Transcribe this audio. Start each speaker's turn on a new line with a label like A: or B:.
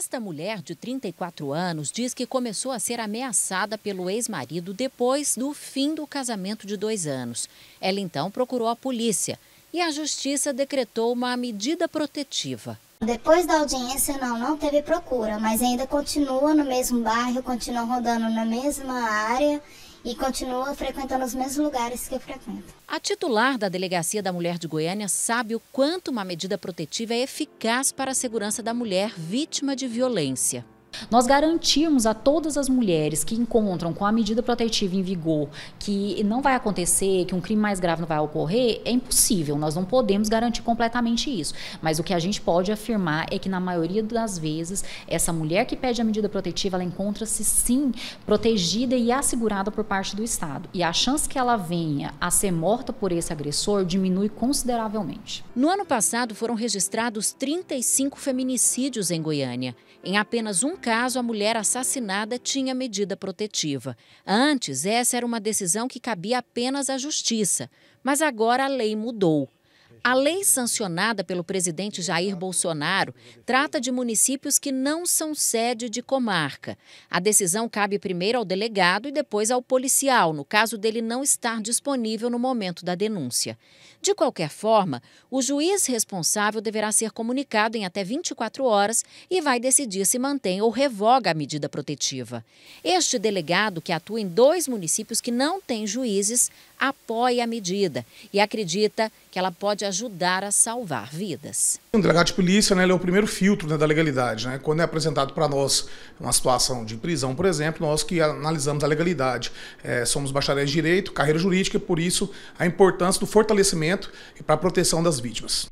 A: Esta mulher de 34 anos diz que começou a ser ameaçada pelo ex-marido depois do fim do casamento de dois anos. Ela então procurou a polícia
B: e a justiça decretou uma medida protetiva. Depois da audiência, não, não teve procura, mas ainda continua no mesmo bairro, continua rodando na mesma área e continuo frequentando os mesmos lugares que eu frequento.
A: A titular da Delegacia da Mulher de Goiânia sabe o quanto uma medida protetiva é eficaz para a segurança da mulher vítima de violência. Nós garantirmos a todas as mulheres que encontram com a medida
C: protetiva em vigor que não vai acontecer, que um crime mais grave não vai ocorrer, é impossível. Nós não podemos garantir completamente isso. Mas o que a gente pode afirmar é que, na maioria das vezes, essa mulher que pede a medida protetiva, ela encontra-se sim protegida e assegurada por parte do Estado. E a chance que ela venha a ser morta por esse agressor diminui
A: consideravelmente. No ano passado, foram registrados 35 feminicídios em Goiânia. Em apenas um caso, caso, a mulher assassinada tinha medida protetiva. Antes, essa era uma decisão que cabia apenas à justiça, mas agora a lei mudou. A lei sancionada pelo presidente Jair Bolsonaro trata de municípios que não são sede de comarca. A decisão cabe primeiro ao delegado e depois ao policial, no caso dele não estar disponível no momento da denúncia. De qualquer forma, o juiz responsável deverá ser comunicado em até 24 horas e vai decidir se mantém ou revoga a medida protetiva. Este delegado, que atua em dois municípios que não têm juízes, apoia a medida e acredita que ela pode pode ajudar a salvar vidas.
D: O delegado de polícia né, é o primeiro filtro né, da legalidade. Né? Quando é apresentado para nós uma situação de prisão, por exemplo, nós que analisamos a legalidade. É, somos bacharéis de direito, carreira jurídica, e por isso a importância do fortalecimento e para a proteção das vítimas.